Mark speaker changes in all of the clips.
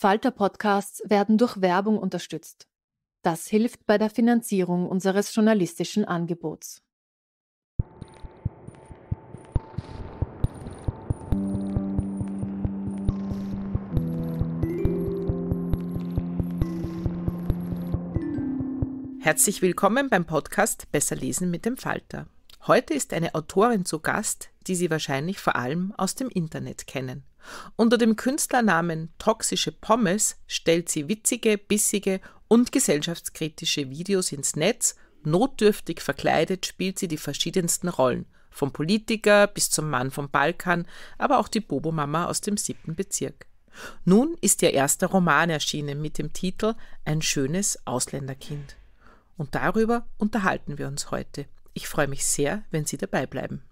Speaker 1: Falter-Podcasts werden durch Werbung unterstützt. Das hilft bei der Finanzierung unseres journalistischen Angebots.
Speaker 2: Herzlich willkommen beim Podcast Besser lesen mit dem Falter. Heute ist eine Autorin zu Gast, die Sie wahrscheinlich vor allem aus dem Internet kennen. Unter dem Künstlernamen Toxische Pommes stellt sie witzige, bissige und gesellschaftskritische Videos ins Netz. Notdürftig verkleidet spielt sie die verschiedensten Rollen, vom Politiker bis zum Mann vom Balkan, aber auch die Bobo-Mama aus dem siebten Bezirk. Nun ist ihr erster Roman erschienen mit dem Titel Ein schönes Ausländerkind. Und darüber unterhalten wir uns heute. Ich freue mich sehr, wenn Sie dabei bleiben.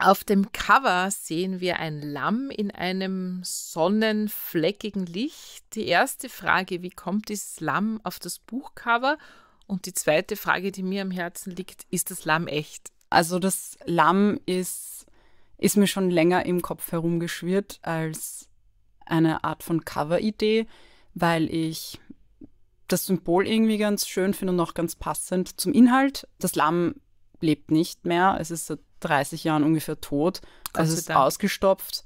Speaker 2: Auf dem Cover sehen wir ein Lamm in einem sonnenfleckigen Licht. Die erste Frage, wie kommt dieses Lamm auf das Buchcover? Und die zweite Frage, die mir am Herzen liegt, ist das Lamm echt? Also
Speaker 3: das Lamm ist, ist mir schon länger im Kopf herumgeschwirrt als eine Art von Cover-Idee, weil ich das Symbol irgendwie ganz schön finde und auch ganz passend zum Inhalt. Das Lamm lebt nicht mehr. Es ist seit 30 Jahren ungefähr tot. Also es ist Dank. ausgestopft.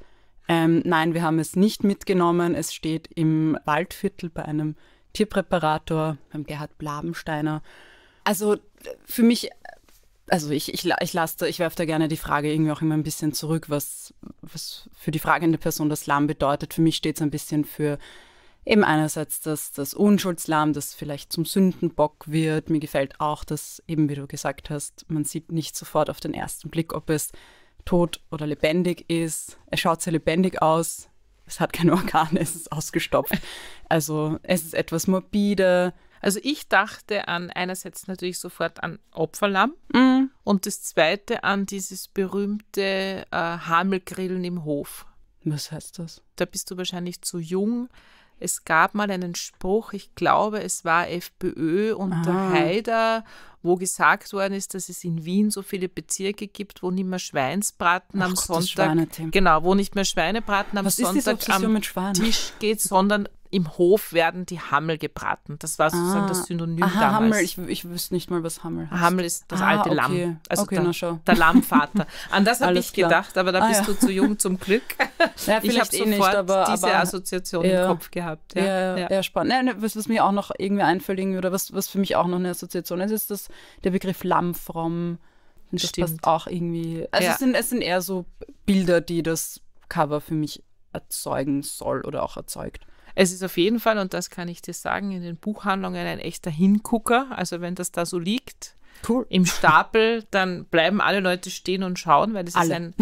Speaker 3: Ähm, nein, wir haben es nicht mitgenommen. Es steht im Waldviertel bei einem Tierpräparator, beim Gerhard Blabensteiner. Also für mich, also ich, ich, ich lasse da, ich werfe da gerne die Frage irgendwie auch immer ein bisschen zurück, was, was für die fragende Person das Lamm bedeutet. Für mich steht es ein bisschen für eben einerseits das, das Unschuldslamm, das vielleicht zum Sündenbock wird. Mir gefällt auch, dass eben, wie du gesagt hast, man sieht nicht sofort auf den ersten Blick, ob es tot oder lebendig ist. Es schaut sehr lebendig aus. Es hat keine Organe, es ist
Speaker 2: ausgestopft. Also es ist etwas morbide. Also ich dachte an einerseits natürlich sofort an Opferlamm mm. und das zweite an dieses berühmte äh, Hamelgrillen im Hof. Was heißt das? Da bist du wahrscheinlich zu jung es gab mal einen Spruch, ich glaube, es war FPÖ unter Aha. Haider, wo gesagt worden ist, dass es in Wien so viele Bezirke gibt, wo nicht mehr Schweinsbraten Ach, am Sonntag, genau, wo nicht mehr Schweinebraten am Was Sonntag am Tisch geht, sondern im Hof werden die Hammel gebraten. Das war sozusagen ah, das Synonym aha, damals. Hammel, ich, ich wüsste nicht mal, was Hammel heißt. Hammel ist das ah, alte okay. Lamm, also okay, der, der, Lammvater. An das habe ich klar. gedacht, aber da ah, bist ja. du zu jung zum Glück. Ja, ich habe eh sofort nicht, aber, diese aber, Assoziation ja, im Kopf gehabt. Ja, ja, ja. ja spannend.
Speaker 3: Nein, was, mir auch noch irgendwie einfällt oder was, was für mich auch noch eine Assoziation ist, ist das, der Begriff Lammfromm. Das Stimmt. passt auch irgendwie. Also es, sind, es sind eher so Bilder, die das Cover für mich erzeugen soll oder auch erzeugt.
Speaker 2: Es ist auf jeden Fall, und das kann ich dir sagen, in den Buchhandlungen ein echter Hingucker. Also wenn das da so liegt, Cool. im Stapel, dann bleiben alle Leute stehen und schauen, weil es ist ein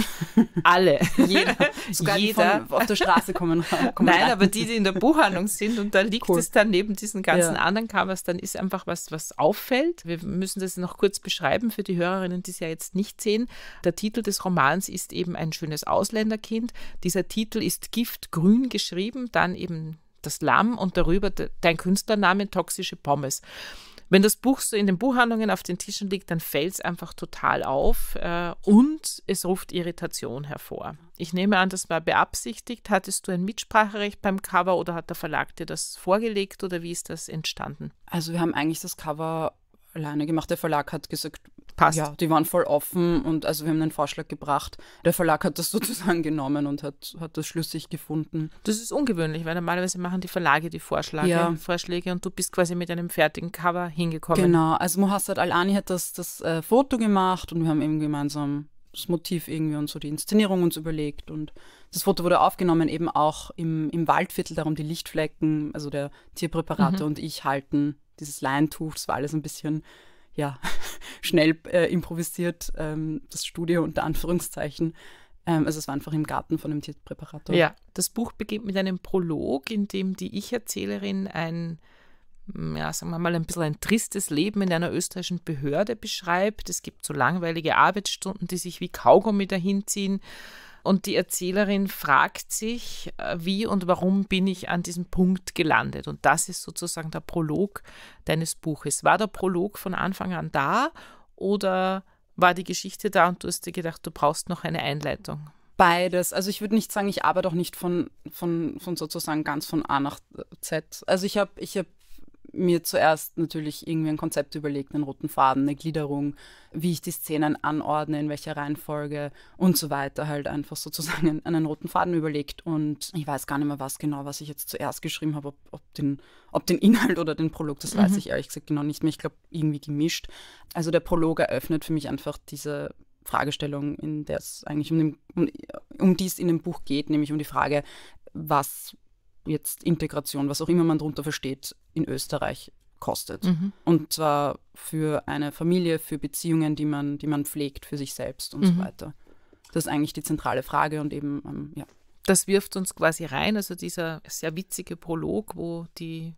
Speaker 2: alle. jeder. Sogar jeder. auf der Straße kommen. kommen Nein, rein. aber die, die in der Buchhandlung sind und da liegt cool. es dann neben diesen ganzen ja. anderen Covers, dann ist einfach was, was auffällt. Wir müssen das noch kurz beschreiben für die Hörerinnen, die es ja jetzt nicht sehen. Der Titel des Romans ist eben ein schönes Ausländerkind. Dieser Titel ist giftgrün geschrieben, dann eben das Lamm und darüber dein Künstlername toxische Pommes. Wenn das Buch so in den Buchhandlungen auf den Tischen liegt, dann fällt es einfach total auf äh, und es ruft Irritation hervor. Ich nehme an, das war beabsichtigt. Hattest du ein Mitspracherecht beim Cover oder hat der Verlag dir das vorgelegt oder wie ist das entstanden? Also wir haben eigentlich das Cover alleine gemacht. Der Verlag hat gesagt, passt. Ja,
Speaker 3: die waren voll offen und also wir haben einen Vorschlag gebracht. Der Verlag hat das sozusagen genommen und hat, hat das schlüssig gefunden.
Speaker 2: Das ist ungewöhnlich, weil normalerweise machen die Verlage die Vorschläge, ja. Vorschläge und du bist quasi mit einem fertigen Cover hingekommen. Genau,
Speaker 3: also Mohassad Al-Ani hat das, das äh, Foto gemacht und wir haben eben gemeinsam das Motiv irgendwie und so die Inszenierung uns überlegt. Und das Foto wurde aufgenommen, eben auch im, im Waldviertel, darum die Lichtflecken, also der Tierpräparator mhm. und ich halten dieses Leintuch, das war alles ein bisschen ja, schnell äh, improvisiert, ähm, das Studio unter Anführungszeichen. Ähm, also es war einfach im Garten von einem Tierpräparator. Ja,
Speaker 2: das Buch beginnt mit einem Prolog, in dem die Ich-Erzählerin ein, mm, ja, sagen wir mal, ein bisschen ein tristes Leben in einer österreichischen Behörde beschreibt. Es gibt so langweilige Arbeitsstunden, die sich wie Kaugummi dahinziehen. Und die Erzählerin fragt sich, äh, wie und warum bin ich an diesem Punkt gelandet. Und das ist sozusagen der Prolog deines Buches. War der Prolog von Anfang an da oder war die Geschichte da und du hast dir gedacht, du brauchst noch eine Einleitung? Beides. Also ich würde nicht sagen, ich arbeite auch nicht von,
Speaker 3: von, von sozusagen ganz von A nach Z. Also ich habe ich hab mir zuerst natürlich irgendwie ein Konzept überlegt, einen roten Faden, eine Gliederung, wie ich die Szenen anordne, in welcher Reihenfolge und so weiter, halt einfach sozusagen einen roten Faden überlegt und ich weiß gar nicht mehr was genau, was ich jetzt zuerst geschrieben habe, ob, ob, den, ob den Inhalt oder den Prolog, das mhm. weiß ich ehrlich gesagt genau nicht mehr, ich glaube irgendwie gemischt. Also der Prolog eröffnet für mich einfach diese Fragestellung, in der es eigentlich um, den, um, um die es in dem Buch geht, nämlich um die Frage, was jetzt Integration, was auch immer man darunter versteht, in Österreich kostet. Mhm. Und zwar für eine Familie, für Beziehungen, die man, die man pflegt, für sich selbst
Speaker 2: und mhm. so weiter. Das ist eigentlich die zentrale Frage und eben, ähm, ja. Das wirft uns quasi rein, also dieser sehr witzige Prolog, wo die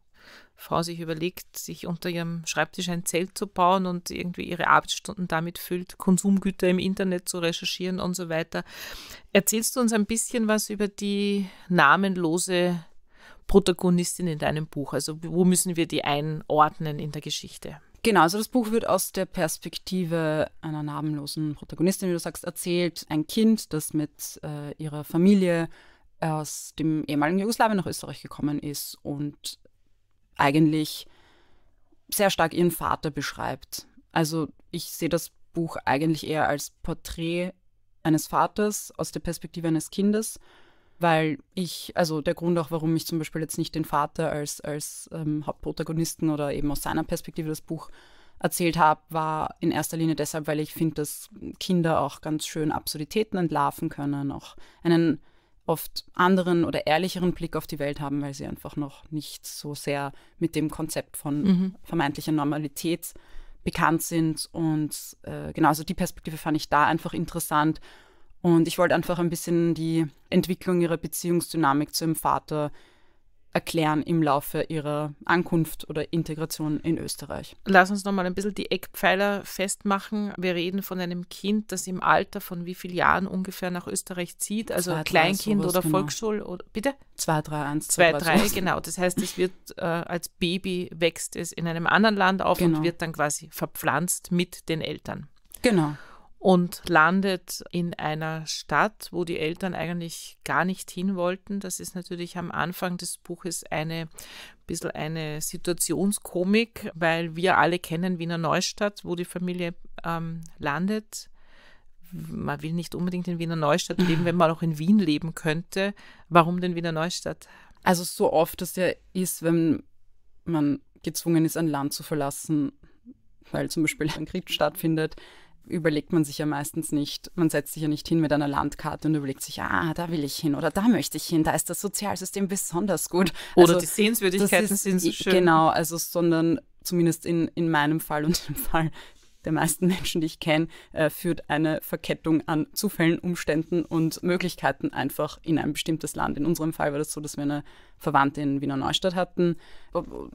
Speaker 2: Frau sich überlegt, sich unter ihrem Schreibtisch ein Zelt zu bauen und irgendwie ihre Arbeitsstunden damit füllt, Konsumgüter im Internet zu recherchieren und so weiter. Erzählst du uns ein bisschen was über die namenlose Protagonistin in deinem Buch? Also wo müssen wir die einordnen in der Geschichte?
Speaker 3: Genau, also das Buch wird aus der Perspektive einer namenlosen Protagonistin, wie du sagst, erzählt. Ein Kind, das mit äh, ihrer Familie aus dem ehemaligen Jugoslawien nach Österreich gekommen ist und eigentlich sehr stark ihren Vater beschreibt. Also ich sehe das Buch eigentlich eher als Porträt eines Vaters aus der Perspektive eines Kindes weil ich, also der Grund auch, warum ich zum Beispiel jetzt nicht den Vater als, als ähm, Hauptprotagonisten oder eben aus seiner Perspektive das Buch erzählt habe, war in erster Linie deshalb, weil ich finde, dass Kinder auch ganz schön Absurditäten entlarven können, auch einen oft anderen oder ehrlicheren Blick auf die Welt haben, weil sie einfach noch nicht so sehr mit dem Konzept von mhm. vermeintlicher Normalität bekannt sind. Und äh, genau, also die Perspektive fand ich da einfach interessant und ich wollte einfach ein bisschen die Entwicklung ihrer Beziehungsdynamik zu ihrem Vater erklären im Laufe ihrer Ankunft oder Integration in
Speaker 2: Österreich. Lass uns nochmal ein bisschen die Eckpfeiler festmachen. Wir reden von einem Kind, das im Alter von wie vielen Jahren ungefähr nach Österreich zieht, also zwei, Kleinkind sowas, oder genau. Volksschule oder bitte?
Speaker 3: 2, 3, 1, 2, 3. Genau, das heißt,
Speaker 2: es wird äh, als Baby wächst es in einem anderen Land auf genau. und wird dann quasi verpflanzt mit den Eltern. Genau und landet in einer Stadt, wo die Eltern eigentlich gar nicht hin wollten. Das ist natürlich am Anfang des Buches eine bisschen eine Situationskomik, weil wir alle kennen Wiener Neustadt, wo die Familie ähm, landet. Man will nicht unbedingt in Wiener Neustadt leben, wenn man auch in Wien leben könnte. Warum denn Wiener Neustadt? Also so oft es ja ist, wenn man gezwungen ist, ein Land
Speaker 3: zu verlassen, weil zum Beispiel ein Krieg stattfindet, überlegt man sich ja meistens nicht, man setzt sich ja nicht hin mit einer Landkarte und überlegt sich, ah, da will ich hin oder da möchte ich hin, da ist das Sozialsystem besonders gut. Oder also, die Sehenswürdigkeiten sind so schön. Genau, also sondern zumindest in, in meinem Fall und im Fall der meisten Menschen, die ich kenne, äh, führt eine Verkettung an Zufällen, Umständen und Möglichkeiten einfach in ein bestimmtes Land. In unserem Fall war das so, dass wir eine Verwandte in Wiener Neustadt hatten.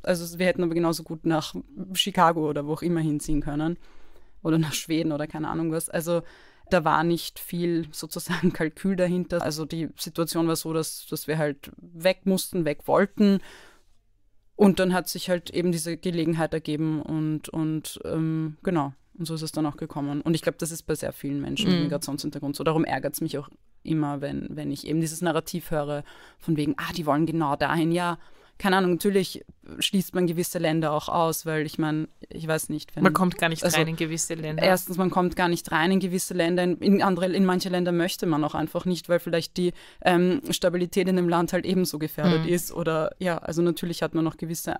Speaker 3: Also wir hätten aber genauso gut nach Chicago oder wo auch immer hinziehen können oder nach Schweden oder keine Ahnung was. Also da war nicht viel sozusagen Kalkül dahinter. Also die Situation war so, dass, dass wir halt weg mussten, weg wollten. Und dann hat sich halt eben diese Gelegenheit ergeben und, und ähm, genau. Und so ist es dann auch gekommen. Und ich glaube, das ist bei sehr vielen Menschen mit mhm. Migrationshintergrund so. Darum ärgert es mich auch immer, wenn, wenn ich eben dieses Narrativ höre, von wegen, ah, die wollen genau dahin, ja keine Ahnung, natürlich schließt man gewisse Länder auch aus, weil ich meine, ich weiß nicht. Wenn, man kommt gar nicht also, rein in gewisse Länder. Erstens, man kommt gar nicht rein in gewisse Länder. In, andere, in manche Länder möchte man auch einfach nicht, weil vielleicht die ähm, Stabilität in dem Land halt ebenso gefährdet mhm. ist. Oder ja, also natürlich hat man noch gewisse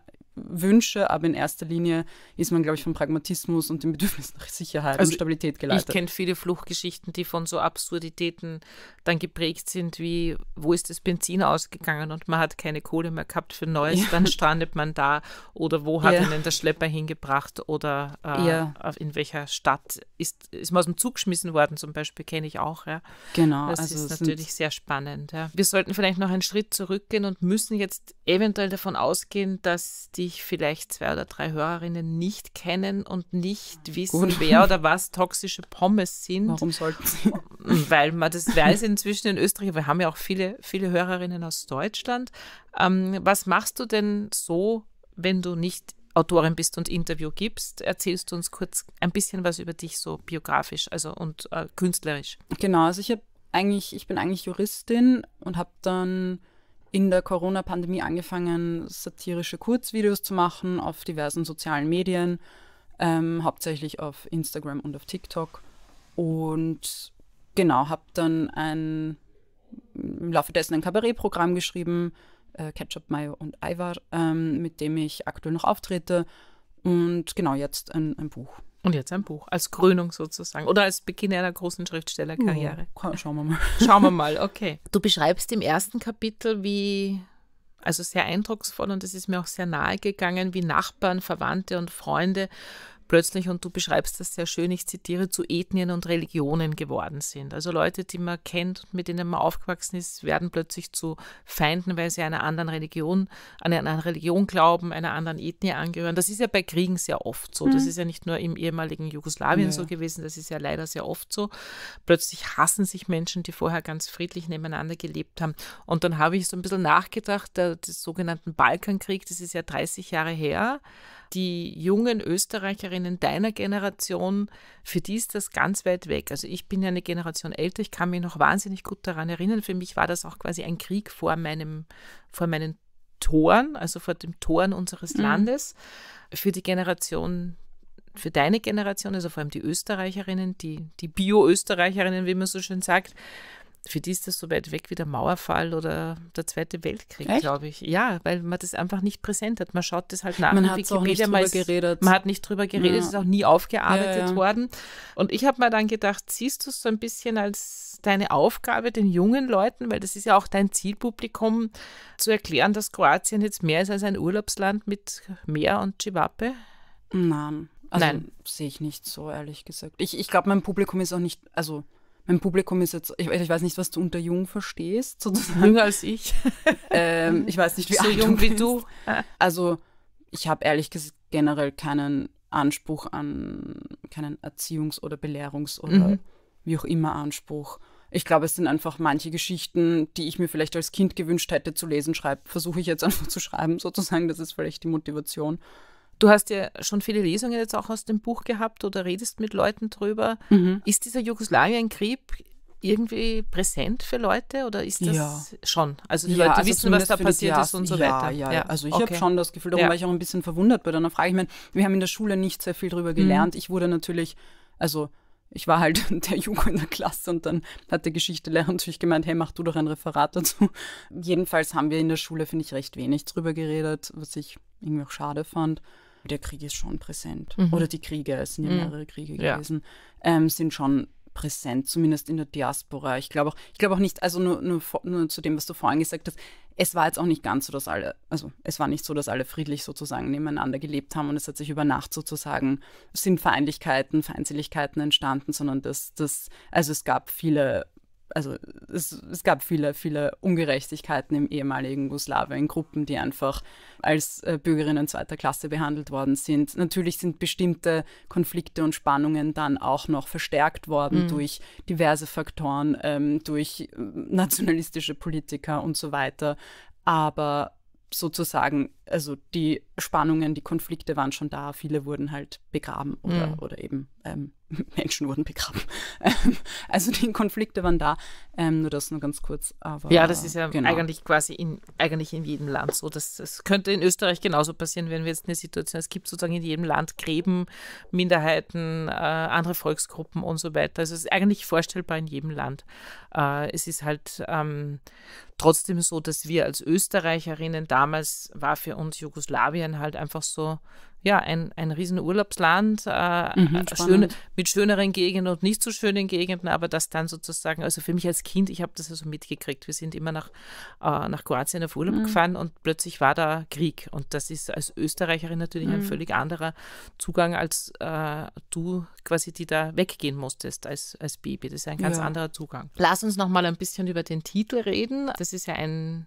Speaker 3: Wünsche, aber in erster Linie ist man, glaube ich, vom Pragmatismus und dem Bedürfnis nach Sicherheit also und Stabilität geleitet. Ich kenne
Speaker 2: viele Fluchtgeschichten, die von so Absurditäten dann geprägt sind, wie wo ist das Benzin ausgegangen und man hat keine Kohle mehr gehabt für Neues, ja. dann strandet man da oder wo hat ja. einen der Schlepper hingebracht oder äh, ja. in welcher Stadt ist, ist man aus dem Zug geschmissen worden zum Beispiel, kenne ich auch. Ja. Genau. Das also ist natürlich sehr spannend. Ja. Wir sollten vielleicht noch einen Schritt zurückgehen und müssen jetzt eventuell davon ausgehen, dass die sich vielleicht zwei oder drei Hörerinnen nicht kennen und nicht wissen, Gut. wer oder was toxische Pommes sind. Warum sollten sie? Weil man das weiß inzwischen in Österreich. Wir haben ja auch viele, viele Hörerinnen aus Deutschland. Ähm, was machst du denn so, wenn du nicht Autorin bist und Interview gibst. Erzählst du uns kurz ein bisschen was über dich so biografisch, also und äh, künstlerisch?
Speaker 3: Genau, also ich habe eigentlich, ich bin eigentlich Juristin und habe dann in der Corona-Pandemie angefangen, satirische Kurzvideos zu machen auf diversen sozialen Medien, ähm, hauptsächlich auf Instagram und auf TikTok. Und genau, habe dann ein, im Laufe dessen ein Kabarettprogramm geschrieben, äh, Ketchup, Mayo und Ivar, ähm, mit dem ich aktuell noch auftrete. Und genau jetzt ein, ein Buch. Und jetzt ein Buch, als Krönung sozusagen
Speaker 2: oder als Beginn einer großen Schriftstellerkarriere. Ja,
Speaker 3: schauen wir mal.
Speaker 2: Schauen wir mal, okay. Du beschreibst im ersten Kapitel, wie, also sehr eindrucksvoll und es ist mir auch sehr nahe gegangen, wie Nachbarn, Verwandte und Freunde plötzlich, und du beschreibst das sehr schön, ich zitiere, zu Ethnien und Religionen geworden sind. Also Leute, die man kennt und mit denen man aufgewachsen ist, werden plötzlich zu Feinden, weil sie einer anderen Religion, an eine Religion glauben, einer anderen Ethnie angehören. Das ist ja bei Kriegen sehr oft so. Mhm. Das ist ja nicht nur im ehemaligen Jugoslawien ja. so gewesen, das ist ja leider sehr oft so. Plötzlich hassen sich Menschen, die vorher ganz friedlich nebeneinander gelebt haben. Und dann habe ich so ein bisschen nachgedacht, der, des sogenannten Balkankrieg, das ist ja 30 Jahre her die jungen Österreicherinnen deiner Generation, für die ist das ganz weit weg. Also ich bin ja eine Generation älter, ich kann mich noch wahnsinnig gut daran erinnern. Für mich war das auch quasi ein Krieg vor meinem, vor meinen Toren, also vor dem Toren unseres mhm. Landes. Für die Generation für deine Generation, also vor allem die Österreicherinnen, die, die Bio-Österreicherinnen, wie man so schön sagt, für die ist das so weit weg wie der Mauerfall oder der Zweite Weltkrieg, glaube ich. Ja, weil man das einfach nicht präsent hat. Man schaut das halt nach. Man hat auch nicht drüber geredet. Man hat nicht drüber geredet, ja. ist auch nie aufgearbeitet ja, ja. worden. Und ich habe mir dann gedacht, siehst du es so ein bisschen als deine Aufgabe den jungen Leuten, weil das ist ja auch dein Zielpublikum, zu erklären, dass Kroatien jetzt mehr ist als ein Urlaubsland mit Meer und Civape? Nein, also Nein. sehe ich nicht so, ehrlich gesagt. Ich, ich glaube, mein Publikum ist auch nicht, also
Speaker 3: mein Publikum ist jetzt, ich, ich, weiß nicht, was du unter jung verstehst, sozusagen. Jünger als ich. ähm, ich weiß nicht, wie so jung du wie du. Also ich habe ehrlich gesagt generell keinen Anspruch an, keinen Erziehungs- oder Belehrungs- oder mhm. wie auch immer Anspruch. Ich glaube, es sind einfach manche Geschichten, die ich mir vielleicht als Kind gewünscht hätte zu
Speaker 2: lesen, versuche ich jetzt einfach zu schreiben, sozusagen. Das ist vielleicht die Motivation. Du hast ja schon viele Lesungen jetzt auch aus dem Buch gehabt oder redest mit Leuten drüber. Mhm. Ist dieser Jugoslawienkrieg irgendwie präsent für Leute oder ist das ja. schon? Also die ja, Leute also wissen, was da passiert ist und so ja, weiter. Ja, ja. also ich okay. habe schon das Gefühl, darum war ich auch ein bisschen verwundert bei deiner Frage. Ich meine,
Speaker 3: wir haben in der Schule nicht sehr viel drüber mhm. gelernt. Mhm. Ich wurde natürlich, also ich war halt der Jugo in der Klasse und dann hat der Geschichtelehrer natürlich gemeint, hey, mach du doch ein Referat dazu. Jedenfalls haben wir in der Schule, finde ich, recht wenig drüber geredet, was ich irgendwie auch schade fand der Krieg ist schon präsent. Mhm. Oder die Kriege, es sind ja mhm. mehrere Kriege gewesen, ja. ähm, sind schon präsent, zumindest in der Diaspora. Ich glaube auch, ich glaube auch nicht, also nur, nur, nur, zu dem, was du vorhin gesagt hast, es war jetzt auch nicht ganz so, dass alle, also es war nicht so, dass alle friedlich sozusagen nebeneinander gelebt haben und es hat sich über Nacht sozusagen sind Feindlichkeiten, Feindseligkeiten entstanden, sondern dass das, also es gab viele also es, es, gab viele, viele Ungerechtigkeiten im ehemaligen Jugoslawien, Gruppen, die einfach als äh, Bürgerinnen zweiter Klasse behandelt worden sind. Natürlich sind bestimmte Konflikte und Spannungen dann auch noch verstärkt worden mhm. durch diverse Faktoren, ähm, durch äh, nationalistische Politiker und so weiter. Aber sozusagen, also die Spannungen, die Konflikte waren schon da, viele wurden halt begraben oder, mhm. oder eben ähm, Menschen wurden begraben. Ähm,
Speaker 2: also die Konflikte waren da. Ähm, nur das nur ganz kurz. Aber, ja, das ist ja genau. eigentlich quasi in, eigentlich in jedem Land so. Das, das könnte in Österreich genauso passieren, wenn wir jetzt eine Situation, es gibt sozusagen in jedem Land Gräben, Minderheiten, äh, andere Volksgruppen und so weiter. Also es ist eigentlich vorstellbar in jedem Land. Äh, es ist halt ähm, trotzdem so, dass wir als Österreicherinnen damals war für uns Jugoslawien halt einfach so ja, ein, ein riesen Urlaubsland, äh, mhm, äh, schöne, mit schöneren Gegenden und nicht so schönen Gegenden, aber das dann sozusagen, also für mich als Kind, ich habe das also mitgekriegt. Wir sind immer nach, äh, nach Kroatien auf Urlaub mhm. gefahren und plötzlich war da Krieg. Und das ist als Österreicherin natürlich mhm. ein völlig anderer Zugang, als äh, du quasi, die da weggehen musstest als, als Baby. Das ist ein ganz ja. anderer Zugang. Lass uns nochmal ein bisschen über den Titel reden. Das ist ja ein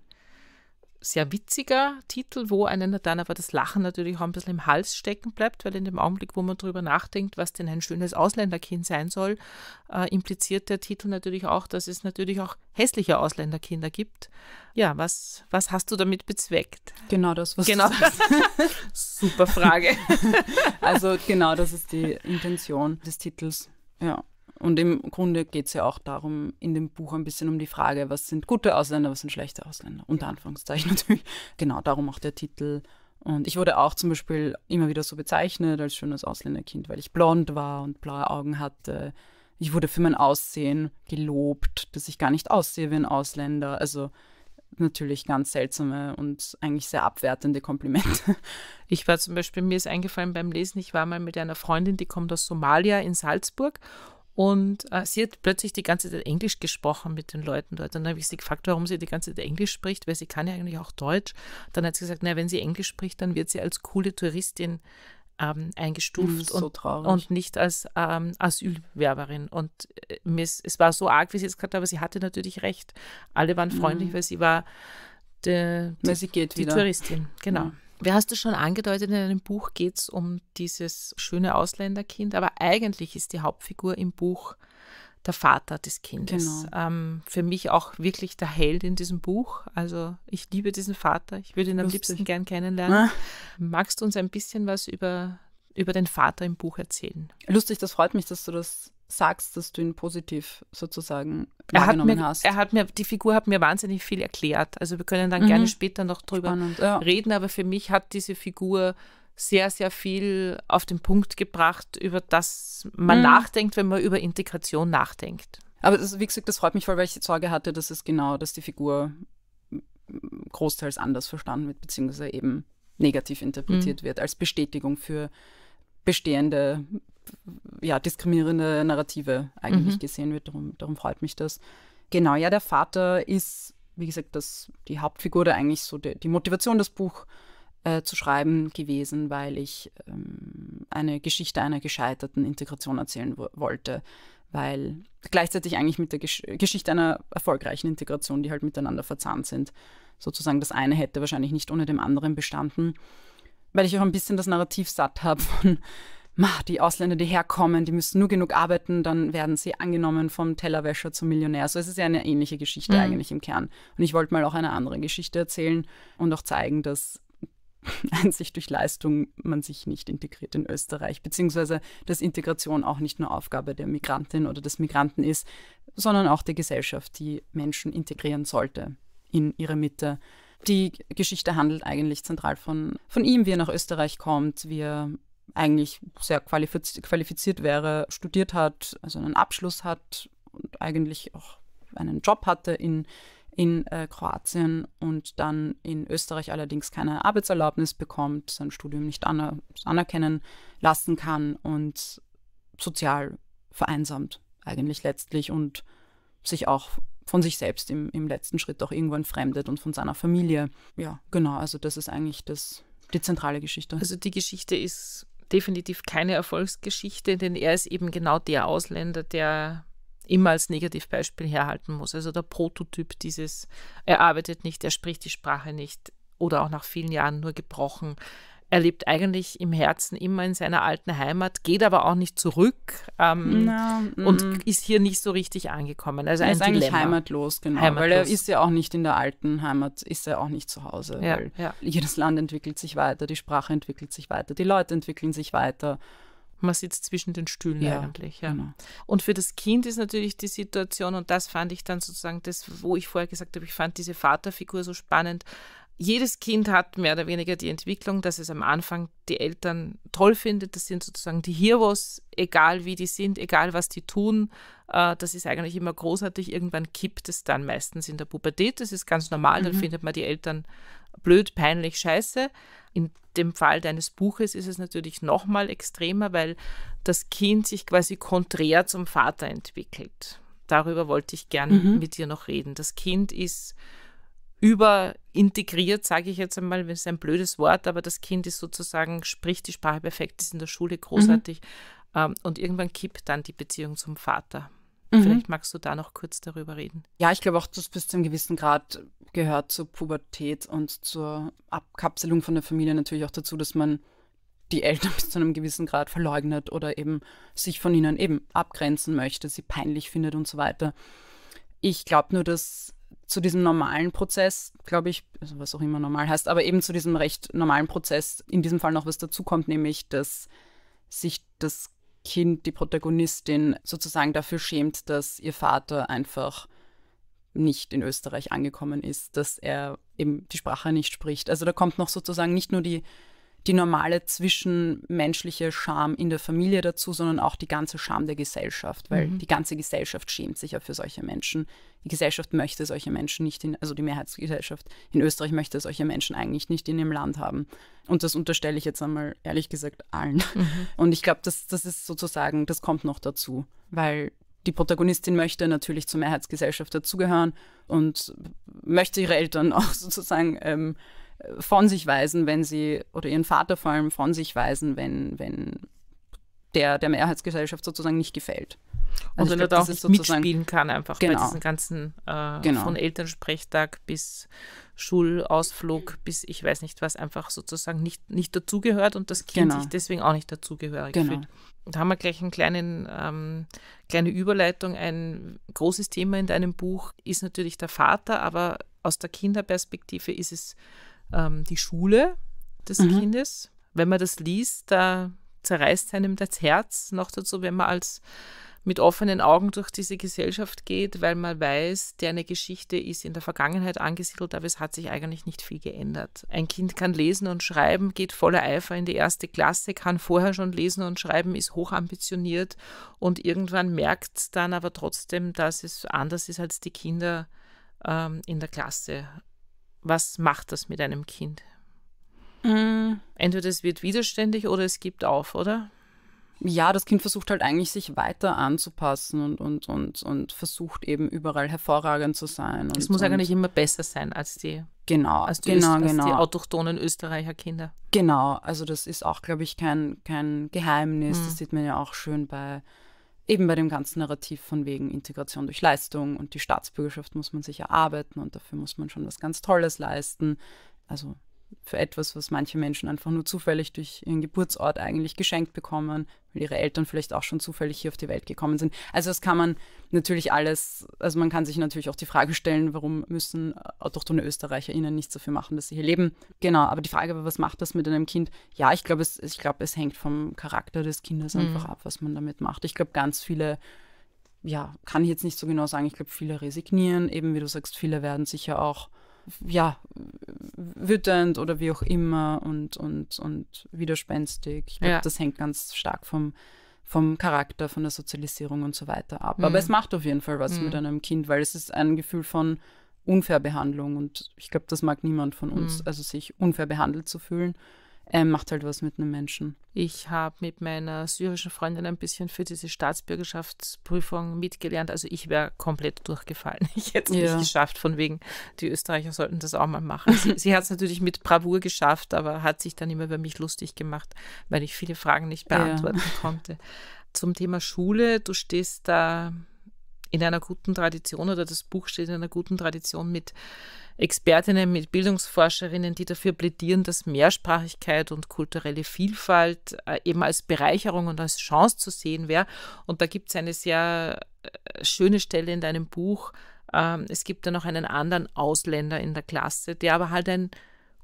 Speaker 2: sehr witziger Titel, wo einen dann aber das Lachen natürlich auch ein bisschen im Hals stecken bleibt, weil in dem Augenblick, wo man darüber nachdenkt, was denn ein schönes Ausländerkind sein soll, äh, impliziert der Titel natürlich auch, dass es natürlich auch hässliche Ausländerkinder gibt. Ja, was, was hast du damit bezweckt? Genau das, was genau. du sagst. Super Frage.
Speaker 3: also genau, das ist die Intention des Titels. Ja. Und im Grunde geht es ja auch darum, in dem Buch ein bisschen um die Frage, was sind gute Ausländer, was sind schlechte Ausländer, unter Anführungszeichen natürlich. Genau, darum auch der Titel. Und ich wurde auch zum Beispiel immer wieder so bezeichnet als schönes Ausländerkind, weil ich blond war und blaue Augen hatte. Ich wurde für mein Aussehen gelobt, dass ich gar nicht aussehe wie ein Ausländer. Also natürlich ganz
Speaker 2: seltsame und eigentlich sehr abwertende Komplimente. Ich war zum Beispiel, mir ist eingefallen beim Lesen, ich war mal mit einer Freundin, die kommt aus Somalia in Salzburg und äh, sie hat plötzlich die ganze Zeit Englisch gesprochen mit den Leuten dort. Und dann habe ich sie gefragt, warum sie die ganze Zeit Englisch spricht, weil sie kann ja eigentlich auch Deutsch. Dann hat sie gesagt, naja, wenn sie Englisch spricht, dann wird sie als coole Touristin ähm, eingestuft hm, so und, und, nicht als ähm, Asylwerberin. Und äh, es war so arg, wie sie es gesagt hat, aber sie hatte natürlich recht. Alle waren freundlich, mhm. weil sie war die, die, die Touristin. Genau. Mhm. Wer hast du schon angedeutet, in einem Buch geht es um dieses schöne Ausländerkind, aber eigentlich ist die Hauptfigur im Buch der Vater des Kindes. Genau. Ähm, für mich auch wirklich der Held in diesem Buch. Also ich liebe diesen Vater. Ich würde ihn am liebsten gern kennenlernen. Na? Magst du uns ein bisschen was über, über den Vater im Buch erzählen? Lustig, das freut mich, dass du das sagst, dass du ihn positiv sozusagen er hat mir, hast. Er hat mir, die Figur hat mir wahnsinnig viel erklärt. Also wir können dann mhm. gerne später noch drüber Spannend, ja. reden, aber für mich hat diese Figur sehr, sehr viel auf den Punkt gebracht, über das man mhm. nachdenkt, wenn man über Integration nachdenkt.
Speaker 3: Aber das, wie gesagt, das freut mich voll, weil ich die Sorge hatte, dass es genau, dass die Figur großteils anders verstanden wird, beziehungsweise eben negativ interpretiert mhm. wird, als Bestätigung für bestehende ja, diskriminierende Narrative eigentlich mhm. gesehen wird. Darum, darum freut mich das. Genau, ja, der Vater ist, wie gesagt, das, die Hauptfigur oder eigentlich so die, die Motivation, das Buch äh, zu schreiben gewesen, weil ich ähm, eine Geschichte einer gescheiterten Integration erzählen wollte. Weil gleichzeitig eigentlich mit der Gesch Geschichte einer erfolgreichen Integration, die halt miteinander verzahnt sind, sozusagen das eine hätte wahrscheinlich nicht ohne dem anderen bestanden. Weil ich auch ein bisschen das Narrativ satt habe von die Ausländer, die herkommen, die müssen nur genug arbeiten, dann werden sie angenommen vom Tellerwäscher zum Millionär. So es ist ja eine ähnliche Geschichte mhm. eigentlich im Kern. Und ich wollte mal auch eine andere Geschichte erzählen und auch zeigen, dass einzig durch Leistung man sich nicht integriert in Österreich, beziehungsweise dass Integration auch nicht nur Aufgabe der Migrantin oder des Migranten ist, sondern auch der Gesellschaft, die Menschen integrieren sollte in ihre Mitte. Die Geschichte handelt eigentlich zentral von, von ihm, wie er nach Österreich kommt, wie er eigentlich sehr qualifiz qualifiziert wäre, studiert hat, also einen Abschluss hat und eigentlich auch einen Job hatte in, in äh, Kroatien und dann in Österreich allerdings keine Arbeitserlaubnis bekommt, sein Studium nicht aner anerkennen lassen kann und sozial vereinsamt eigentlich letztlich und sich auch von sich selbst im, im letzten Schritt auch irgendwann fremdet und von seiner Familie.
Speaker 2: Ja, genau, also das ist eigentlich das, die zentrale Geschichte. Also die Geschichte ist definitiv keine Erfolgsgeschichte, denn er ist eben genau der Ausländer, der immer als Negativbeispiel herhalten muss. Also der Prototyp dieses, er arbeitet nicht, er spricht die Sprache nicht oder auch nach vielen Jahren nur gebrochen. Er lebt eigentlich im Herzen immer in seiner alten Heimat, geht aber auch nicht zurück ähm, Na, und mm. ist hier nicht so richtig angekommen. Also er ist Dilemma. eigentlich heimatlos, genau. Heimatlos. Weil er ist ja auch nicht in der alten Heimat, ist er auch
Speaker 3: nicht zu Hause. Ja, ja. jedes Land entwickelt sich weiter, die Sprache entwickelt sich weiter, die Leute entwickeln sich
Speaker 2: weiter. Man sitzt zwischen den Stühlen ja, eigentlich. Ja. Genau. Und für das Kind ist natürlich die Situation, und das fand ich dann sozusagen das, wo ich vorher gesagt habe, ich fand diese Vaterfigur so spannend, jedes Kind hat mehr oder weniger die Entwicklung, dass es am Anfang die Eltern toll findet. Das sind sozusagen die Heroes, egal wie die sind, egal was die tun. Äh, das ist eigentlich immer großartig. Irgendwann kippt es dann meistens in der Pubertät. Das ist ganz normal. Dann mhm. findet man die Eltern blöd, peinlich, scheiße. In dem Fall deines Buches ist es natürlich nochmal extremer, weil das Kind sich quasi konträr zum Vater entwickelt. Darüber wollte ich gern mhm. mit dir noch reden. Das Kind ist überintegriert, sage ich jetzt einmal, das ist ein blödes Wort, aber das Kind ist sozusagen, spricht die Sprache perfekt, ist in der Schule großartig mhm. ähm, und irgendwann kippt dann die Beziehung zum Vater. Mhm. Vielleicht magst du da noch kurz darüber reden. Ja, ich glaube auch, das bis zu einem gewissen Grad gehört zur Pubertät
Speaker 3: und zur Abkapselung von der Familie natürlich auch dazu, dass man die Eltern bis zu einem gewissen Grad verleugnet oder eben sich von ihnen eben abgrenzen möchte, sie peinlich findet und so weiter. Ich glaube nur, dass zu diesem normalen Prozess, glaube ich, also was auch immer normal heißt, aber eben zu diesem recht normalen Prozess in diesem Fall noch was dazukommt, nämlich dass sich das Kind, die Protagonistin sozusagen dafür schämt, dass ihr Vater einfach nicht in Österreich angekommen ist, dass er eben die Sprache nicht spricht. Also da kommt noch sozusagen nicht nur die die normale zwischenmenschliche Scham in der Familie dazu, sondern auch die ganze Scham der Gesellschaft, weil mhm. die ganze Gesellschaft schämt sich ja für solche Menschen. Die Gesellschaft möchte solche Menschen nicht, in, also die Mehrheitsgesellschaft in Österreich möchte solche Menschen eigentlich nicht in ihrem Land haben. Und das unterstelle ich jetzt einmal ehrlich gesagt allen. Mhm. Und ich glaube, das, das ist sozusagen, das kommt noch dazu, weil die Protagonistin möchte natürlich zur Mehrheitsgesellschaft dazugehören und möchte ihre Eltern auch sozusagen ähm, von sich weisen, wenn sie, oder ihren Vater vor allem von sich weisen, wenn, wenn der, der Mehrheitsgesellschaft sozusagen nicht gefällt. Also und wenn er auch nicht mitspielen kann, einfach genau. bei diesem ganzen, äh, genau. von
Speaker 2: Elternsprechtag bis Schulausflug, bis ich weiß nicht was, einfach sozusagen nicht, nicht dazugehört und das Kind genau. sich deswegen auch nicht dazugehörig genau. fühlt. Da haben wir gleich eine kleinen, ähm, kleine Überleitung. Ein großes Thema in deinem Buch ist natürlich der Vater, aber aus der Kinderperspektive ist es ähm, die Schule des mhm. Kindes. Wenn man das liest, da zerreißt einem das Herz. Noch dazu, wenn man als mit offenen Augen durch diese Gesellschaft geht, weil man weiß, deren Geschichte ist in der Vergangenheit angesiedelt, aber es hat sich eigentlich nicht viel geändert. Ein Kind kann lesen und schreiben, geht voller Eifer in die erste Klasse, kann vorher schon lesen und schreiben, ist hochambitioniert und irgendwann merkt dann aber trotzdem, dass es anders ist als die Kinder ähm, in der Klasse was macht das mit einem Kind? Mhm. Entweder es wird widerständig oder es gibt auf, oder? Ja, das Kind versucht halt eigentlich, sich weiter anzupassen und, und, und, und
Speaker 3: versucht eben überall hervorragend zu sein. es muss eigentlich immer besser sein als die, genau, als die, genau, Öst, genau. als die genau. autochthonen Österreicher Kinder. Genau, also das ist auch, glaube ich, kein, kein Geheimnis. Mhm. Das sieht man ja auch schön bei eben bei dem ganzen Narrativ von wegen Integration durch Leistung und die Staatsbürgerschaft muss man sich erarbeiten und dafür muss man schon was ganz Tolles leisten. Also für etwas, was manche Menschen einfach nur zufällig durch ihren Geburtsort eigentlich geschenkt bekommen, weil ihre Eltern vielleicht auch schon zufällig hier auf die Welt gekommen sind. Also das kann man natürlich alles, also man kann sich natürlich auch die Frage stellen, warum müssen äh, autochthone ÖsterreicherInnen nichts dafür machen, dass sie hier leben. Genau, aber die Frage was macht das mit einem Kind? Ja, ich glaube, es, ich es hängt vom Charakter des Kindes mhm. einfach ab, was man damit macht. Ich glaube, ganz viele ja, kann ich jetzt nicht so genau sagen. Ich glaube, viele resignieren. Eben wie du sagst, viele werden sicher auch ja, wütend oder wie auch immer und, und, und widerspenstig. Ich glaube, ja. das hängt ganz stark vom, vom Charakter, von der Sozialisierung und so weiter ab. Mhm. Aber es macht auf jeden Fall was mhm. mit einem Kind, weil es ist ein Gefühl von Unfairbehandlung und ich glaube, das mag niemand von uns, mhm. also sich unfair behandelt zu fühlen äh, macht halt was mit einem Menschen.
Speaker 2: Ich habe mit meiner syrischen Freundin ein bisschen für diese Staatsbürgerschaftsprüfung mitgelernt. Also ich wäre komplett durchgefallen. Ich hätte es ja. nicht geschafft, von wegen, die Österreicher sollten das auch mal machen. Sie, sie hat es natürlich mit Bravour geschafft, aber hat sich dann immer über mich lustig gemacht, weil ich viele Fragen nicht beantworten ja. konnte. Zum Thema Schule, du stehst da in einer guten Tradition oder das Buch steht in einer guten Tradition mit Expertinnen, mit Bildungsforscherinnen, die dafür plädieren, dass Mehrsprachigkeit und kulturelle Vielfalt äh, eben als Bereicherung und als Chance zu sehen wäre. Und da gibt es eine sehr äh, schöne Stelle in deinem Buch. Ähm, es gibt da noch einen anderen Ausländer in der Klasse, der aber halt ein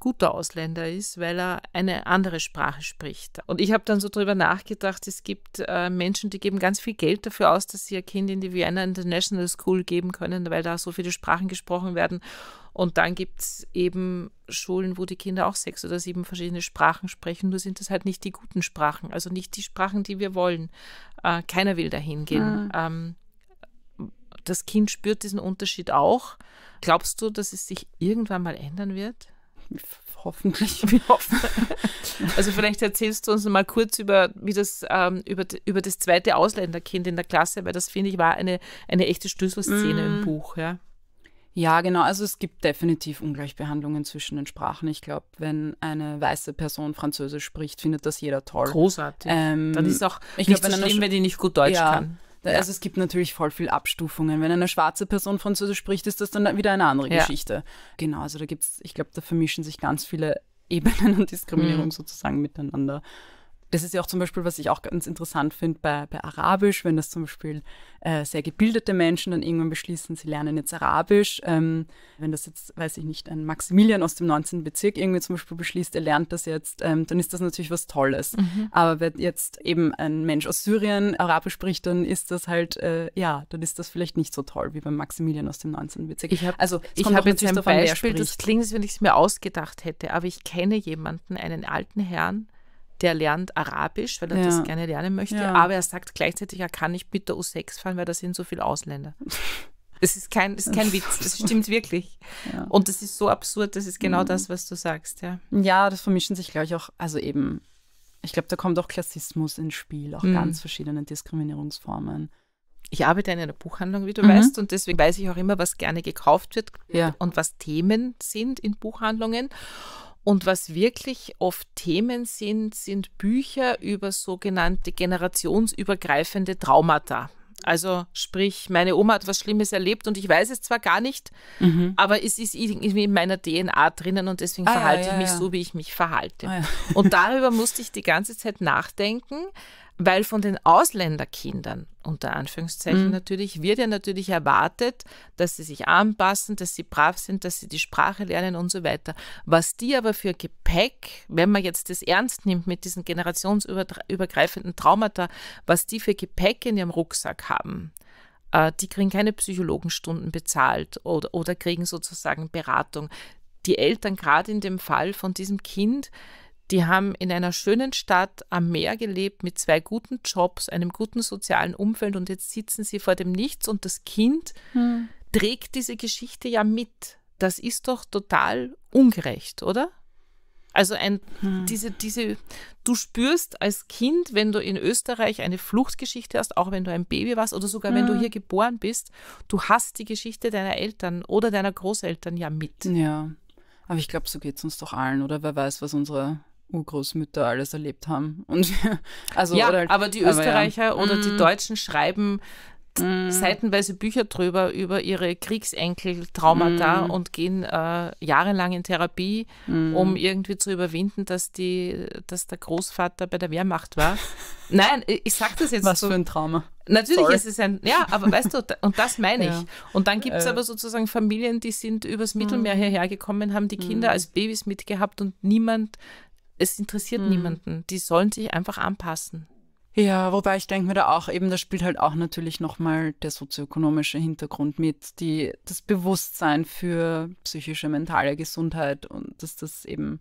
Speaker 2: guter Ausländer ist, weil er eine andere Sprache spricht. Und ich habe dann so darüber nachgedacht, es gibt äh, Menschen, die geben ganz viel Geld dafür aus, dass sie ihr Kind in die Vienna International School geben können, weil da so viele Sprachen gesprochen werden. Und dann gibt es eben Schulen, wo die Kinder auch sechs oder sieben verschiedene Sprachen sprechen, nur sind das halt nicht die guten Sprachen, also nicht die Sprachen, die wir wollen. Äh, keiner will dahin gehen. Mhm. Ähm, das Kind spürt diesen Unterschied auch. Glaubst du, dass es sich irgendwann mal ändern wird? Hoffentlich. Wir hoffen. Also vielleicht erzählst du uns mal kurz über, wie das, ähm, über, über das zweite Ausländerkind in der Klasse, weil das, finde ich, war eine, eine echte Schlüsselszene mm. im Buch, ja.
Speaker 3: Ja, genau. Also es gibt definitiv Ungleichbehandlungen zwischen den Sprachen. Ich glaube, wenn eine weiße Person Französisch spricht, findet das jeder toll. Großartig. Ähm, Dann ist auch ich nicht glaub, so schlimm, wenn die nicht gut Deutsch ja. kann ja. Also es gibt natürlich voll viel Abstufungen. Wenn eine schwarze Person Französisch spricht, ist das dann wieder eine andere ja. Geschichte. Genau, also da gibt es, ich glaube, da vermischen sich ganz viele Ebenen und Diskriminierung mhm. sozusagen miteinander. Das ist ja auch zum Beispiel, was ich auch ganz interessant finde bei, bei Arabisch, wenn das zum Beispiel äh, sehr gebildete Menschen dann irgendwann beschließen, sie lernen jetzt Arabisch. Ähm, wenn das jetzt, weiß ich nicht, ein Maximilian aus dem 19. Bezirk irgendwie zum Beispiel beschließt, er lernt das jetzt, ähm, dann ist das natürlich was Tolles. Mhm. Aber wenn jetzt eben ein Mensch aus Syrien Arabisch spricht, dann ist das halt, äh, ja, dann ist das vielleicht nicht so toll wie beim Maximilian aus dem 19. Bezirk. Ich habe also, ich habe jetzt ein Beispiel, das
Speaker 2: klingt, als wenn ich es mir ausgedacht hätte, aber ich kenne jemanden, einen alten Herrn, der lernt Arabisch, weil er ja. das gerne lernen möchte, ja. aber er sagt gleichzeitig, er kann nicht mit der U6 fahren, weil da sind so viele Ausländer. Das ist kein, es ist kein Witz, das stimmt wirklich. Ja. Und das ist so absurd, das ist genau mhm. das, was du sagst, ja.
Speaker 3: Ja, das vermischen sich, glaube ich, auch, also eben, ich glaube, da kommt auch Klassismus ins Spiel,
Speaker 2: auch mhm. ganz verschiedene Diskriminierungsformen. Ich arbeite in einer Buchhandlung, wie du mhm. weißt, und deswegen weiß ich auch immer, was gerne gekauft wird ja. und was Themen sind in Buchhandlungen. Und was wirklich oft Themen sind, sind Bücher über sogenannte generationsübergreifende Traumata. Also sprich, meine Oma hat was Schlimmes erlebt und ich weiß es zwar gar nicht, mhm. aber es ist irgendwie in meiner DNA drinnen und deswegen ah, verhalte ja, ja, ich mich ja. so, wie ich mich verhalte. Ah, und darüber musste ich die ganze Zeit nachdenken, weil von den Ausländerkindern, unter Anführungszeichen mhm. natürlich, wird ja natürlich erwartet, dass sie sich anpassen, dass sie brav sind, dass sie die Sprache lernen und so weiter. Was die aber für Gepäck, wenn man jetzt das ernst nimmt mit diesen generationsübergreifenden Traumata, was die für Gepäck in ihrem Rucksack haben, äh, die kriegen keine Psychologenstunden bezahlt oder, oder kriegen sozusagen Beratung. Die Eltern, gerade in dem Fall von diesem Kind, die haben in einer schönen Stadt am Meer gelebt mit zwei guten Jobs, einem guten sozialen Umfeld und jetzt sitzen sie vor dem Nichts und das Kind hm. trägt diese Geschichte ja mit. Das ist doch total ungerecht, oder? Also ein, hm. diese, diese, du spürst als Kind, wenn du in Österreich eine Fluchtgeschichte hast, auch wenn du ein Baby warst oder sogar hm. wenn du hm. hier geboren bist, du hast die Geschichte deiner Eltern oder deiner Großeltern ja mit. Ja. Aber ich glaube,
Speaker 3: so geht es uns doch allen, oder? Wer weiß, was unsere Urgroßmütter alles erlebt haben. Und
Speaker 2: also, ja, halt, aber die Österreicher aber ja. oder die mm. Deutschen schreiben mm. seitenweise Bücher drüber über ihre Kriegsenkel-Traumata mm. und gehen äh, jahrelang in Therapie, mm. um irgendwie zu überwinden, dass, die, dass der Großvater bei der Wehrmacht war. Nein, ich sag das jetzt Was so. für ein Trauma. Natürlich Sorry. ist es ein, ja, aber weißt du, und das meine ich. Ja. Und dann gibt es äh. aber sozusagen Familien, die sind übers mm. Mittelmeer hierher gekommen, haben die Kinder als Babys mitgehabt und niemand es interessiert mhm. niemanden. Die sollen sich einfach anpassen.
Speaker 3: Ja, wobei ich denke mir da auch eben, da spielt halt auch natürlich nochmal der sozioökonomische Hintergrund mit, die, das Bewusstsein für psychische, mentale Gesundheit und dass das eben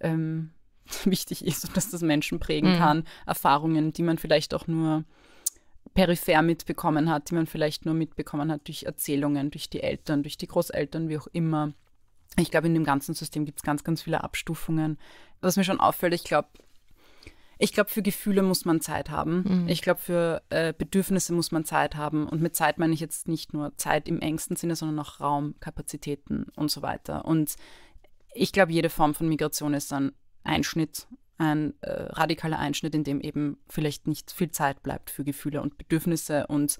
Speaker 3: ähm, wichtig ist und dass das Menschen prägen mhm. kann. Erfahrungen, die man vielleicht auch nur peripher mitbekommen hat, die man vielleicht nur mitbekommen hat durch Erzählungen, durch die Eltern, durch die Großeltern, wie auch immer ich glaube, in dem ganzen System gibt es ganz, ganz viele Abstufungen. Was mir schon auffällt, ich glaube, ich glaube, für Gefühle muss man Zeit haben. Mhm. Ich glaube, für äh, Bedürfnisse muss man Zeit haben. Und mit Zeit meine ich jetzt nicht nur Zeit im engsten Sinne, sondern auch Raum, Kapazitäten und so weiter. Und ich glaube, jede Form von Migration ist ein Einschnitt, ein äh, radikaler Einschnitt, in dem eben vielleicht nicht viel Zeit bleibt für Gefühle und Bedürfnisse und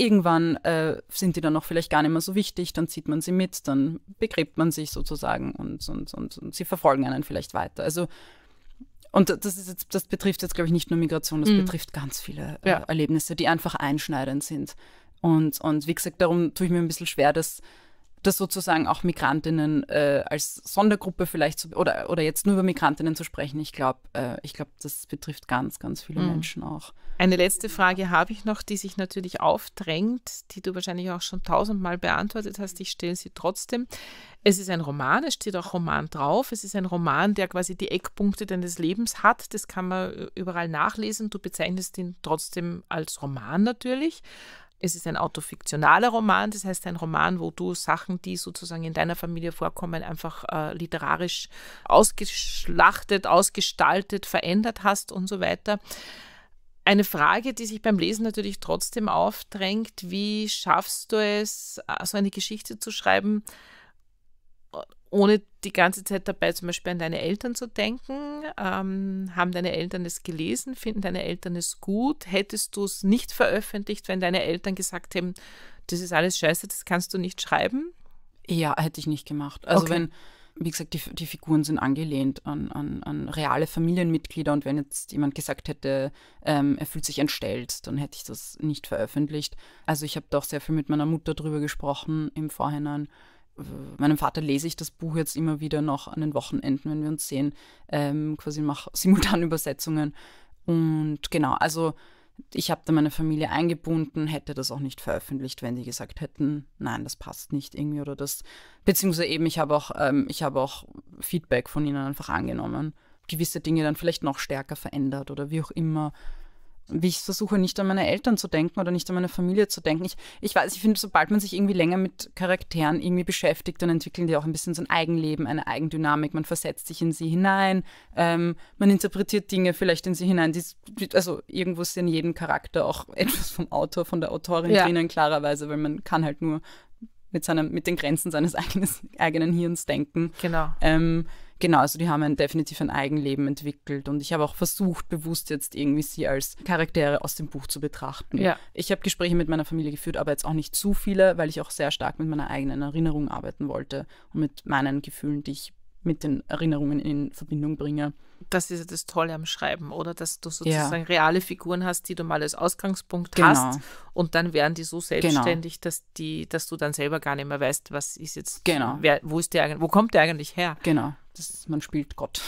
Speaker 3: irgendwann äh, sind die dann noch vielleicht gar nicht mehr so wichtig, dann zieht man sie mit, dann begräbt man sich sozusagen und, und, und, und sie verfolgen einen vielleicht weiter. Also und das, ist jetzt, das betrifft jetzt, glaube ich, nicht nur Migration, das mhm. betrifft ganz viele äh, ja. Erlebnisse, die einfach einschneidend sind. Und, und wie gesagt, darum tue ich mir ein bisschen schwer, das das sozusagen auch Migrantinnen äh, als Sondergruppe
Speaker 2: vielleicht zu, oder, oder jetzt nur über Migrantinnen zu sprechen. Ich glaube, äh, ich das betrifft ganz, ganz viele mhm. Menschen auch. Eine letzte Frage habe ich noch, die sich natürlich aufdrängt, die du wahrscheinlich auch schon tausendmal beantwortet hast. Ich stelle sie trotzdem. Es ist ein Roman, es steht auch Roman drauf. Es ist ein Roman, der quasi die Eckpunkte deines Lebens hat. Das kann man äh, überall nachlesen. Du bezeichnest ihn trotzdem als Roman natürlich es ist ein autofiktionaler Roman, das heißt ein Roman, wo du Sachen, die sozusagen in deiner Familie vorkommen, einfach äh, literarisch ausgeschlachtet, ausgestaltet, verändert hast und so weiter. Eine Frage, die sich beim Lesen natürlich trotzdem aufdrängt, wie schaffst du es, äh, so eine Geschichte zu schreiben, ohne die ganze Zeit dabei zum Beispiel an deine Eltern zu denken. Ähm, haben deine Eltern es gelesen? Finden deine Eltern es gut? Hättest du es nicht veröffentlicht, wenn deine Eltern gesagt hätten, das ist alles scheiße, das kannst du nicht schreiben?
Speaker 3: Ja, hätte ich nicht gemacht. Also okay. wenn, wie gesagt, die, die Figuren sind angelehnt an, an, an, reale Familienmitglieder und wenn jetzt jemand gesagt hätte, ähm, er fühlt sich entstellt, dann hätte ich das nicht veröffentlicht. Also ich habe doch sehr viel mit meiner Mutter drüber gesprochen im Vorhinein meinem Vater lese ich das Buch jetzt immer wieder noch an den Wochenenden, wenn wir uns sehen, ähm, quasi mache Simultanübersetzungen. Und genau, also ich habe da meine Familie eingebunden, hätte das auch nicht veröffentlicht, wenn sie gesagt hätten, nein, das passt nicht irgendwie oder das. Beziehungsweise eben, ich habe auch, ähm, ich habe auch Feedback von ihnen einfach angenommen, gewisse Dinge dann vielleicht noch stärker verändert oder wie auch immer wie ich versuche, nicht an meine Eltern zu denken oder nicht an meine Familie zu denken. Ich, ich weiß, ich finde, sobald man sich irgendwie länger mit Charakteren irgendwie beschäftigt, dann entwickeln die auch ein bisschen so ein Eigenleben, eine Eigendynamik. Man versetzt sich in sie hinein, ähm, man interpretiert Dinge vielleicht in sie hinein. Die, also irgendwo ist in jedem Charakter auch etwas vom Autor, von der Autorin ja. drinnen, klarerweise, weil man kann halt nur mit, seinem, mit den Grenzen seines eigenes, eigenen Hirns denken. Genau. Ähm, Genau, also die haben ein, definitiv ein Eigenleben entwickelt und ich habe auch versucht, bewusst jetzt irgendwie sie als Charaktere aus dem Buch zu betrachten. Ja. Ich habe Gespräche mit meiner Familie geführt, aber jetzt auch nicht zu viele, weil ich auch sehr stark mit meiner eigenen Erinnerung arbeiten wollte und mit meinen Gefühlen, die ich mit den Erinnerungen in Verbindung bringe.
Speaker 2: Das ist ja das Tolle am Schreiben, oder? Dass du sozusagen ja. reale Figuren hast, die du mal als Ausgangspunkt genau. hast und dann werden die so genau. selbstständig, genau. dass, die, dass du dann selber gar nicht mehr weißt, was ist jetzt, genau. wer, wo, ist der, wo kommt der eigentlich her? Genau das, man spielt Gott.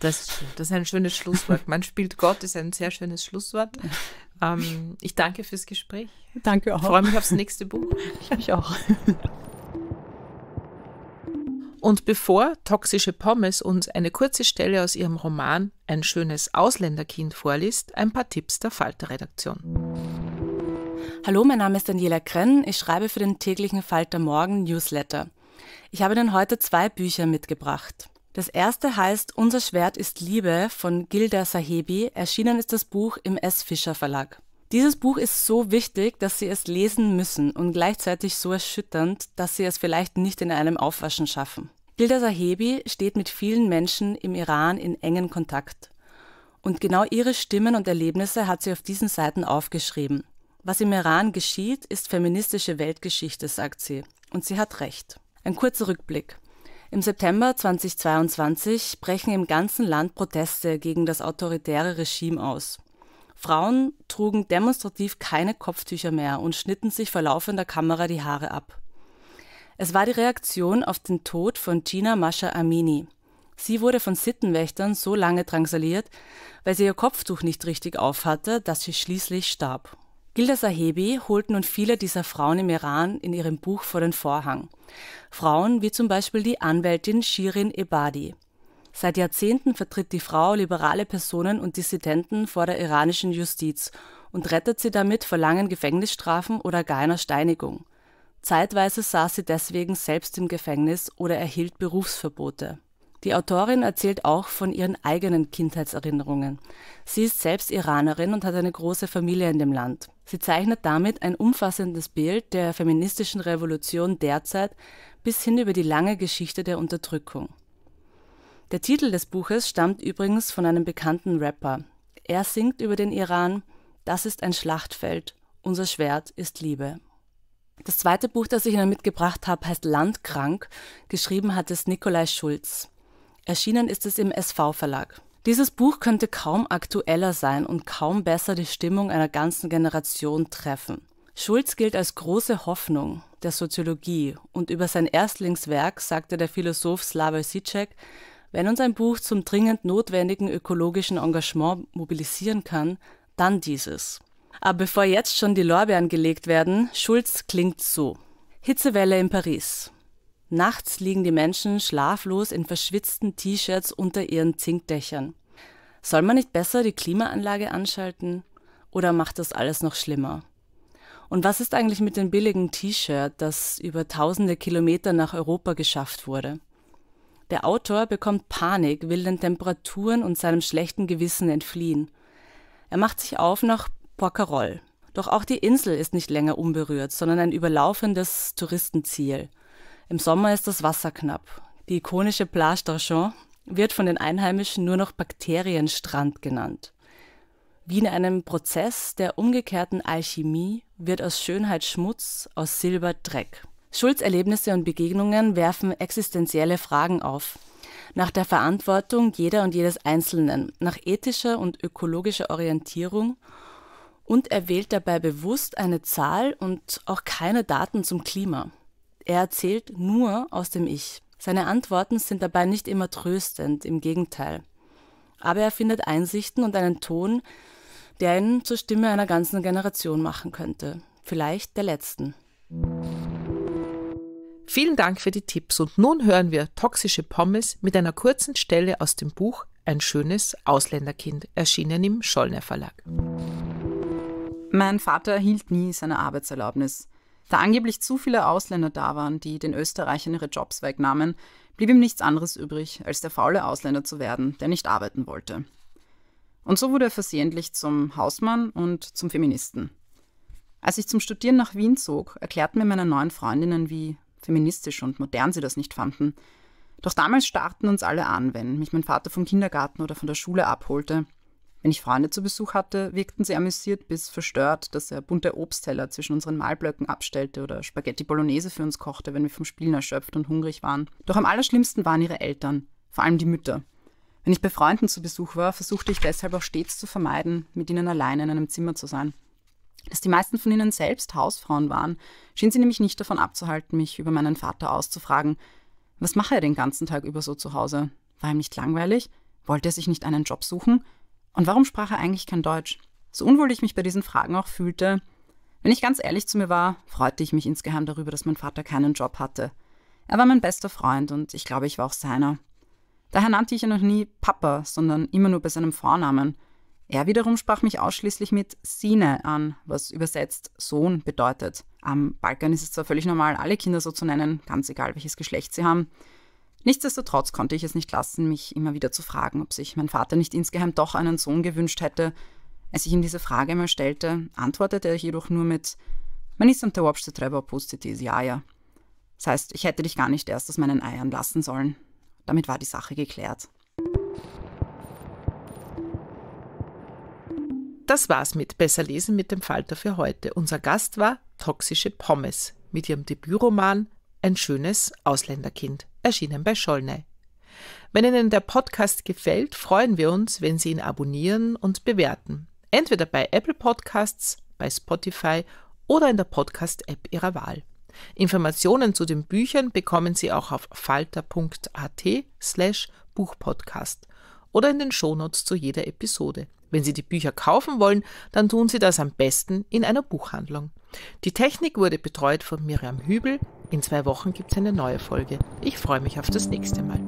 Speaker 2: Das, das ist ein schönes Schlusswort. Man spielt Gott ist ein sehr schönes Schlusswort. Ähm, ich danke fürs Gespräch. Danke auch. Ich freue mich aufs nächste Buch. Ich mich auch. Und bevor Toxische Pommes uns eine kurze Stelle aus ihrem Roman Ein schönes Ausländerkind vorliest,
Speaker 1: ein paar Tipps der Falter-Redaktion. Hallo, mein Name ist Daniela Krenn. Ich schreibe für den täglichen Falter Morgen Newsletter. Ich habe Ihnen heute zwei Bücher mitgebracht. Das erste heißt Unser Schwert ist Liebe von Gilda Sahebi. Erschienen ist das Buch im S. Fischer Verlag. Dieses Buch ist so wichtig, dass Sie es lesen müssen und gleichzeitig so erschütternd, dass Sie es vielleicht nicht in einem Aufwaschen schaffen. Gilda Sahebi steht mit vielen Menschen im Iran in engen Kontakt. Und genau ihre Stimmen und Erlebnisse hat sie auf diesen Seiten aufgeschrieben. Was im Iran geschieht, ist feministische Weltgeschichte, sagt sie. Und sie hat recht. Ein kurzer Rückblick. Im September 2022 brechen im ganzen Land Proteste gegen das autoritäre Regime aus. Frauen trugen demonstrativ keine Kopftücher mehr und schnitten sich vor laufender Kamera die Haare ab. Es war die Reaktion auf den Tod von Gina Mascha Amini. Sie wurde von Sittenwächtern so lange drangsaliert, weil sie ihr Kopftuch nicht richtig aufhatte, dass sie schließlich starb. Gilda Sahebi holt nun viele dieser Frauen im Iran in ihrem Buch vor den Vorhang. Frauen wie zum Beispiel die Anwältin Shirin Ebadi. Seit Jahrzehnten vertritt die Frau liberale Personen und Dissidenten vor der iranischen Justiz und rettet sie damit vor langen Gefängnisstrafen oder gar einer Steinigung. Zeitweise saß sie deswegen selbst im Gefängnis oder erhielt Berufsverbote. Die Autorin erzählt auch von ihren eigenen Kindheitserinnerungen. Sie ist selbst Iranerin und hat eine große Familie in dem Land. Sie zeichnet damit ein umfassendes Bild der feministischen Revolution derzeit bis hin über die lange Geschichte der Unterdrückung. Der Titel des Buches stammt übrigens von einem bekannten Rapper. Er singt über den Iran, das ist ein Schlachtfeld, unser Schwert ist Liebe. Das zweite Buch, das ich Ihnen mitgebracht habe, heißt Landkrank. Geschrieben hat es Nikolai Schulz. Erschienen ist es im SV Verlag. Dieses Buch könnte kaum aktueller sein und kaum besser die Stimmung einer ganzen Generation treffen. Schulz gilt als große Hoffnung der Soziologie und über sein Erstlingswerk sagte der Philosoph Slavoj Žižek, wenn uns ein Buch zum dringend notwendigen ökologischen Engagement mobilisieren kann, dann dieses. Aber bevor jetzt schon die Lorbeeren gelegt werden, Schulz klingt so. Hitzewelle in Paris. Nachts liegen die Menschen schlaflos in verschwitzten T-Shirts unter ihren Zinkdächern. Soll man nicht besser die Klimaanlage anschalten? Oder macht das alles noch schlimmer? Und was ist eigentlich mit dem billigen T-Shirt, das über tausende Kilometer nach Europa geschafft wurde? Der Autor bekommt Panik, will den Temperaturen und seinem schlechten Gewissen entfliehen. Er macht sich auf nach Porcarol. Doch auch die Insel ist nicht länger unberührt, sondern ein überlaufendes Touristenziel – im Sommer ist das Wasser knapp. Die ikonische Plage d'Archamps wird von den Einheimischen nur noch Bakterienstrand genannt. Wie in einem Prozess der umgekehrten Alchemie wird aus Schönheit Schmutz, aus Silber Dreck. Schulz Erlebnisse und Begegnungen werfen existenzielle Fragen auf. Nach der Verantwortung jeder und jedes Einzelnen, nach ethischer und ökologischer Orientierung und er wählt dabei bewusst eine Zahl und auch keine Daten zum Klima. Er erzählt nur aus dem Ich. Seine Antworten sind dabei nicht immer tröstend, im Gegenteil. Aber er findet Einsichten und einen Ton, der ihn zur Stimme einer ganzen Generation machen könnte, vielleicht der letzten. Vielen Dank für die Tipps und nun hören wir Toxische Pommes mit
Speaker 2: einer kurzen Stelle aus dem Buch Ein schönes Ausländerkind, erschienen im Schollner Verlag. Mein Vater erhielt nie seine Arbeitserlaubnis. Da angeblich
Speaker 3: zu viele Ausländer da waren, die den Österreichern ihre Jobs wegnahmen, blieb ihm nichts anderes übrig, als der faule Ausländer zu werden, der nicht arbeiten wollte. Und so wurde er versehentlich zum Hausmann und zum Feministen. Als ich zum Studieren nach Wien zog, erklärten mir meine neuen Freundinnen, wie feministisch und modern sie das nicht fanden. Doch damals starrten uns alle an, wenn mich mein Vater vom Kindergarten oder von der Schule abholte wenn ich Freunde zu Besuch hatte, wirkten sie amüsiert bis verstört, dass er bunte Obstteller zwischen unseren Mahlblöcken abstellte oder Spaghetti Bolognese für uns kochte, wenn wir vom Spielen erschöpft und hungrig waren. Doch am allerschlimmsten waren ihre Eltern, vor allem die Mütter. Wenn ich bei Freunden zu Besuch war, versuchte ich deshalb auch stets zu vermeiden, mit ihnen alleine in einem Zimmer zu sein. Dass die meisten von ihnen selbst Hausfrauen waren, schien sie nämlich nicht davon abzuhalten, mich über meinen Vater auszufragen, was mache er den ganzen Tag über so zu Hause? War ihm nicht langweilig? Wollte er sich nicht einen Job suchen? Und warum sprach er eigentlich kein Deutsch? So unwohl ich mich bei diesen Fragen auch fühlte, wenn ich ganz ehrlich zu mir war, freute ich mich insgeheim darüber, dass mein Vater keinen Job hatte. Er war mein bester Freund und ich glaube, ich war auch seiner. Daher nannte ich ihn noch nie Papa, sondern immer nur bei seinem Vornamen. Er wiederum sprach mich ausschließlich mit Sine an, was übersetzt Sohn bedeutet. Am Balkan ist es zwar völlig normal, alle Kinder so zu nennen, ganz egal welches Geschlecht sie haben. Nichtsdestotrotz konnte ich es nicht lassen, mich immer wieder zu fragen, ob sich mein Vater nicht insgeheim doch einen Sohn gewünscht hätte. Als ich ihm diese Frage einmal stellte, antwortete er jedoch nur mit Man ist am te obste treba opustiti ja. jaja. Das heißt, ich hätte dich gar nicht erst aus meinen Eiern lassen sollen. Damit war die
Speaker 2: Sache geklärt. Das war's mit Besser lesen mit dem Falter für heute. Unser Gast war Toxische Pommes mit ihrem Debütroman ein schönes Ausländerkind, erschienen bei Schollney. Wenn Ihnen der Podcast gefällt, freuen wir uns, wenn Sie ihn abonnieren und bewerten. Entweder bei Apple Podcasts, bei Spotify oder in der Podcast-App Ihrer Wahl. Informationen zu den Büchern bekommen Sie auch auf falter.at slash Buchpodcast oder in den Shownotes zu jeder Episode. Wenn Sie die Bücher kaufen wollen, dann tun Sie das am besten in einer Buchhandlung. Die Technik wurde betreut von Miriam Hübel. In zwei Wochen gibt es eine neue Folge. Ich freue mich auf das nächste Mal.